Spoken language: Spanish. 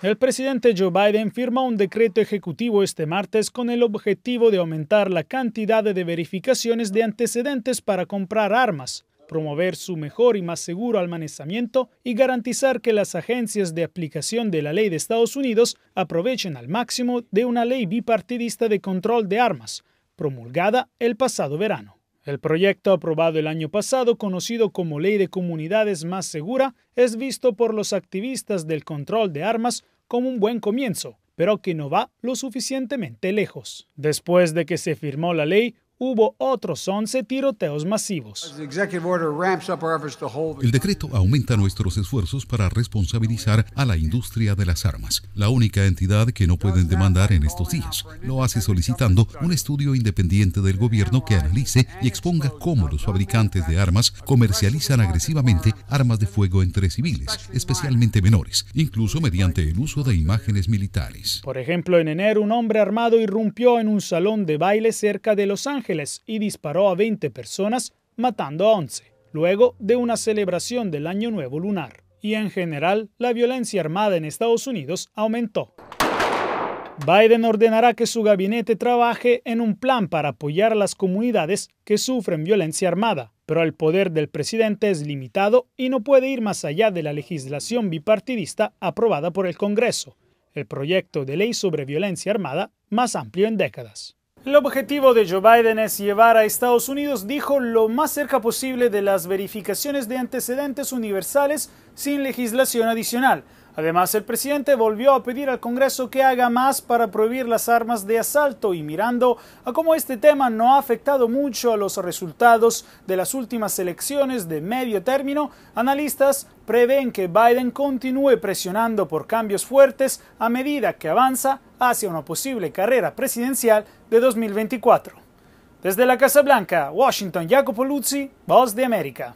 El presidente Joe Biden firma un decreto ejecutivo este martes con el objetivo de aumentar la cantidad de verificaciones de antecedentes para comprar armas, promover su mejor y más seguro almacenamiento y garantizar que las agencias de aplicación de la ley de Estados Unidos aprovechen al máximo de una ley bipartidista de control de armas, promulgada el pasado verano. El proyecto aprobado el año pasado, conocido como Ley de Comunidades Más Segura, es visto por los activistas del control de armas como un buen comienzo, pero que no va lo suficientemente lejos. Después de que se firmó la ley, hubo otros 11 tiroteos masivos. El decreto aumenta nuestros esfuerzos para responsabilizar a la industria de las armas, la única entidad que no pueden demandar en estos días. Lo hace solicitando un estudio independiente del gobierno que analice y exponga cómo los fabricantes de armas comercializan agresivamente armas de fuego entre civiles, especialmente menores, incluso mediante el uso de imágenes militares. Por ejemplo, en enero un hombre armado irrumpió en un salón de baile cerca de Los Ángeles y disparó a 20 personas, matando a 11, luego de una celebración del Año Nuevo Lunar. Y en general, la violencia armada en Estados Unidos aumentó. Biden ordenará que su gabinete trabaje en un plan para apoyar a las comunidades que sufren violencia armada, pero el poder del presidente es limitado y no puede ir más allá de la legislación bipartidista aprobada por el Congreso, el proyecto de ley sobre violencia armada más amplio en décadas. El objetivo de Joe Biden es llevar a Estados Unidos, dijo, lo más cerca posible de las verificaciones de antecedentes universales sin legislación adicional. Además, el presidente volvió a pedir al Congreso que haga más para prohibir las armas de asalto y mirando a cómo este tema no ha afectado mucho a los resultados de las últimas elecciones de medio término, analistas prevén que Biden continúe presionando por cambios fuertes a medida que avanza hacia una posible carrera presidencial de 2024. Desde la Casa Blanca, Washington, Jacopo Luzzi, Voz de América.